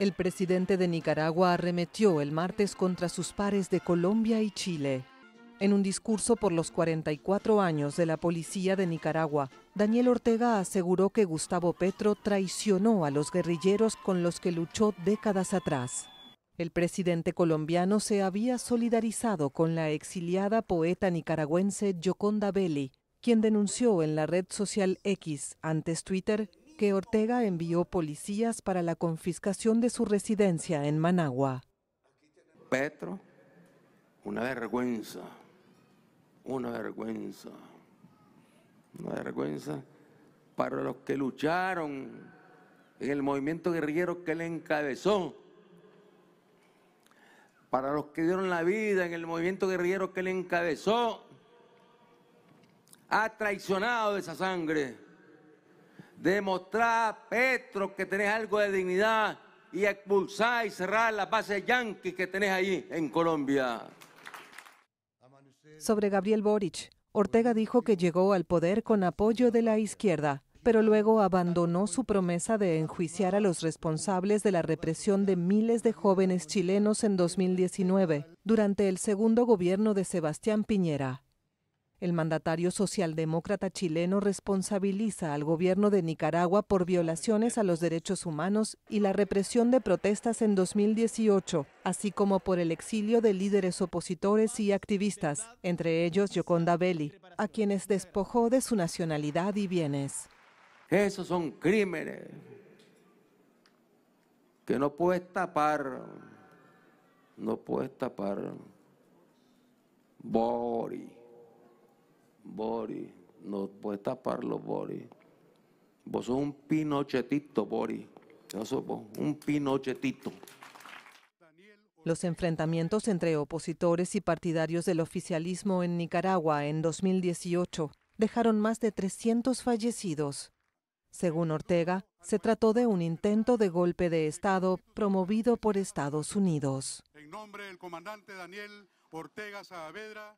El presidente de Nicaragua arremetió el martes contra sus pares de Colombia y Chile. En un discurso por los 44 años de la policía de Nicaragua, Daniel Ortega aseguró que Gustavo Petro traicionó a los guerrilleros con los que luchó décadas atrás. El presidente colombiano se había solidarizado con la exiliada poeta nicaragüense Yoconda Belli, quien denunció en la red social X, antes Twitter, que Ortega envió policías para la confiscación de su residencia en Managua. Petro, una vergüenza, una vergüenza, una vergüenza para los que lucharon en el movimiento guerrillero que le encabezó, para los que dieron la vida en el movimiento guerrillero que le encabezó, ha traicionado esa sangre demostrar, Petro, que tenés algo de dignidad y expulsar y cerrar la base yanquis que tenés ahí en Colombia. Sobre Gabriel Boric, Ortega dijo que llegó al poder con apoyo de la izquierda, pero luego abandonó su promesa de enjuiciar a los responsables de la represión de miles de jóvenes chilenos en 2019, durante el segundo gobierno de Sebastián Piñera. El mandatario socialdemócrata chileno responsabiliza al gobierno de Nicaragua por violaciones a los derechos humanos y la represión de protestas en 2018, así como por el exilio de líderes opositores y activistas, entre ellos Yoconda Belli, a quienes despojó de su nacionalidad y bienes. Esos son crímenes que no puede tapar, no puede tapar. Bori. Boris, no puedes taparlo, Boris. Vos sos un pinochetito, Boris. Eso, sos un pinochetito. Los enfrentamientos entre opositores y partidarios del oficialismo en Nicaragua en 2018 dejaron más de 300 fallecidos. Según Ortega, se trató de un intento de golpe de Estado promovido por Estados Unidos. En nombre del comandante Daniel Ortega Saavedra,